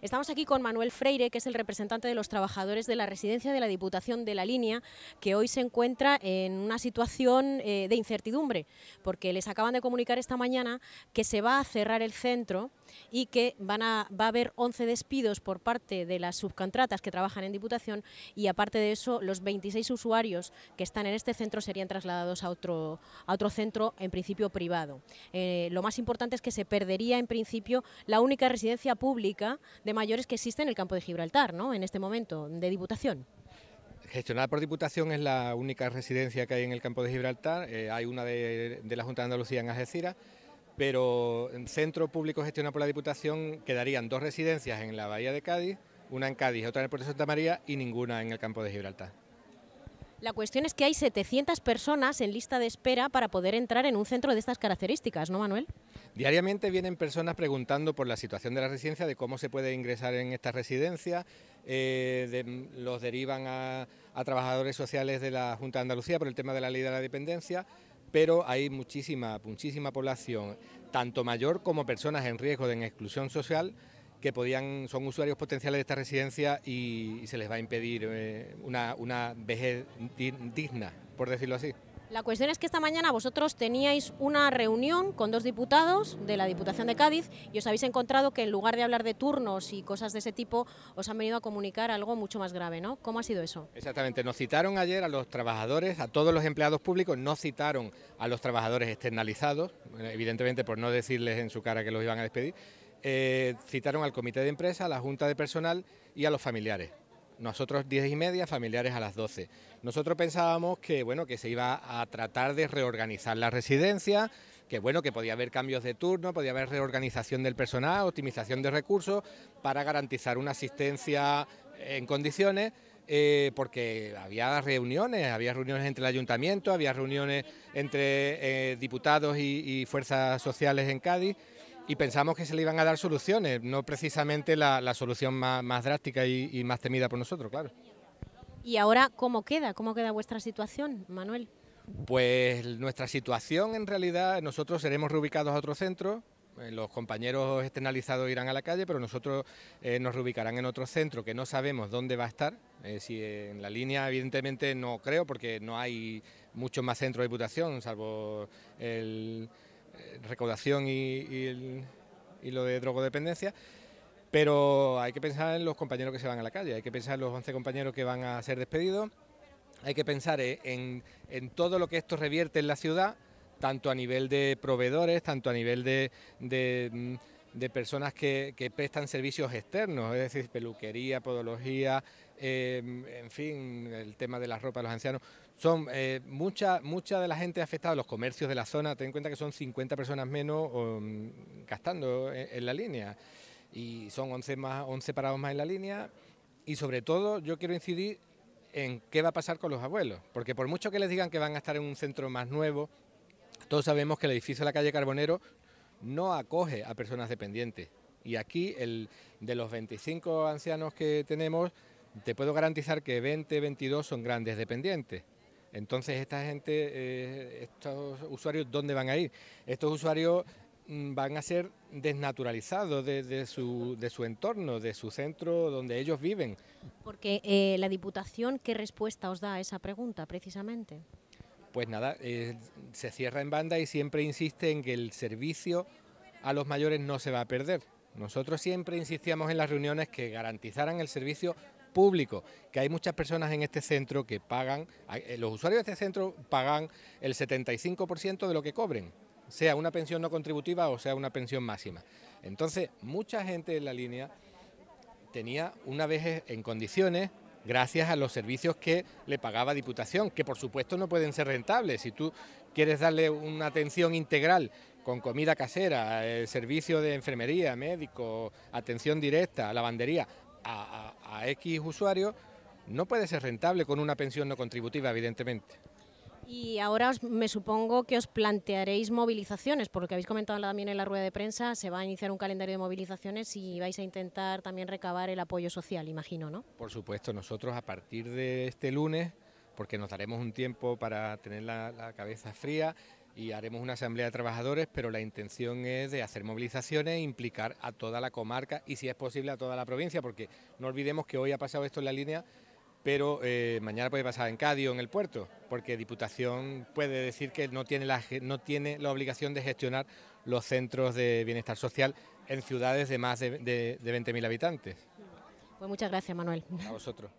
Estamos aquí con Manuel Freire, que es el representante de los trabajadores de la residencia de la Diputación de la Línea, que hoy se encuentra en una situación eh, de incertidumbre, porque les acaban de comunicar esta mañana que se va a cerrar el centro y que van a, va a haber 11 despidos por parte de las subcontratas que trabajan en Diputación y aparte de eso los 26 usuarios que están en este centro serían trasladados a otro, a otro centro en principio privado. Eh, lo más importante es que se perdería en principio la única residencia pública de mayores que existen en el campo de Gibraltar, ¿no? En este momento, de Diputación. Gestionada por Diputación es la única residencia que hay en el campo de Gibraltar. Eh, hay una de, la Junta de Andalucía en Algeciras, pero en centro público gestionado por la Diputación quedarían dos residencias en la Bahía de Cádiz, una en Cádiz, otra en el Puerto de Santa María y ninguna en el campo de Gibraltar. La cuestión es que hay 700 personas en lista de espera para poder entrar en un centro de estas características, ¿no, Manuel? Diariamente vienen personas preguntando por la situación de la residencia, de cómo se puede ingresar en esta residencia, eh, los derivan a, trabajadores sociales de la Junta de Andalucía por el tema de la ley de la dependencia, pero hay muchísima, muchísima población, tanto mayor como personas en riesgo de exclusión social, que podían, son usuarios potenciales de esta residencia y, se les va a impedir eh, una vejez digna, por decirlo así. La cuestión es que esta mañana vosotros teníais una reunión con dos diputados de la Diputación de Cádiz y os habéis encontrado que en lugar de hablar de turnos y cosas de ese tipo, os han venido a comunicar algo mucho más grave, ¿no? ¿Cómo ha sido eso? Exactamente, nos citaron ayer a los trabajadores, a todos los empleados públicos, no citaron a los trabajadores externalizados, evidentemente por no decirles en su cara que los iban a despedir, eh, citaron al comité de empresa, a la junta de personal y a los familiares nosotros 10 y media, familiares a las 12. Nosotros pensábamos que, bueno, que se iba a tratar de reorganizar la residencia, que bueno, que podía haber cambios de turno, podía haber reorganización del personal, optimización de recursos para garantizar una asistencia eh, en condiciones. Eh, porque había reuniones, había reuniones entre el ayuntamiento, había reuniones entre eh, diputados y fuerzas sociales en Cádiz y pensamos que se le iban a dar soluciones, no precisamente la, solución más, drástica y, más temida por nosotros, claro. ¿Y ahora cómo queda? ¿Cómo queda vuestra situación, Manuel? Pues nuestra situación en realidad, nosotros seremos reubicados a otro centro, eh, los compañeros externalizados irán a la calle, pero nosotros eh, nos reubicarán en otro centro que no sabemos dónde va a estar. Eh, si en la línea, evidentemente, no creo, porque no hay muchos más centros de diputación, salvo el, eh, recaudación y, lo de drogodependencia, pero hay que pensar en los compañeros que se van a la calle, hay que pensar en los 11 compañeros que van a ser despedidos, hay que pensar eh, en, todo lo que esto revierte en la ciudad, tanto a nivel de proveedores, tanto a nivel de, mm, personas que, prestan servicios externos, es decir, peluquería, podología, eh, en fin, el tema de la ropa de los ancianos. Son eh, mucha, mucha de la gente afectada, los comercios de la zona, ten en cuenta que son 50 personas menos um, gastando en, la línea y son 11, más, 11 parados más en la línea y sobre todo yo quiero incidir en qué va a pasar con los abuelos, porque por mucho que les digan que van a estar en un centro más nuevo, todos sabemos que el edificio de la calle Carbonero no acoge a personas dependientes. Y aquí, el, de los 25 ancianos que tenemos, te puedo garantizar que 20, 22 son grandes dependientes. Entonces, esta gente, eh, estos usuarios, ¿dónde van a ir? Estos usuarios mm, van a ser desnaturalizados de, su, entorno, de su centro donde ellos viven. Porque eh, la Diputación, ¿qué respuesta os da a esa pregunta precisamente? Pues nada, eh, se cierra en banda y siempre insiste en que el servicio a los mayores no se va a perder. Nosotros siempre insistíamos en las reuniones que garantizaran el servicio público, que hay muchas personas en este centro que pagan, eh, los usuarios de este centro pagan el 75% de lo que cobren, sea una pensión no contributiva o sea una pensión máxima. Entonces, mucha gente en la línea tenía una vez e, en condiciones gracias a los servicios que le pagaba Diputación, que por supuesto no pueden ser rentables. Si tú quieres darle una atención integral con comida casera, el servicio de enfermería, médico, atención directa, lavandería, a, X usuarios, no puede ser rentable con una pensión no contributiva, evidentemente. Y ahora me supongo que os plantearéis movilizaciones, porque habéis comentado también en la rueda de prensa, se va a iniciar un calendario de movilizaciones y vais a intentar también recabar el apoyo social, imagino, ¿no? Por supuesto, nosotros a partir de este lunes, porque nos daremos un tiempo para tener la cabeza fría, y haremos una asamblea de trabajadores, pero la intención es de hacer movilizaciones, e implicar a toda la comarca y si es posible a toda la provincia, porque no olvidemos que hoy ha pasado esto en la línea, pero eh, mañana puede pasar en Cádiz o en el puerto, porque Diputación puede decir que no tiene, la, no tiene la obligación de gestionar los centros de bienestar social en ciudades de más de, de 20.000 habitantes. Pues muchas gracias, Manuel. A vosotros.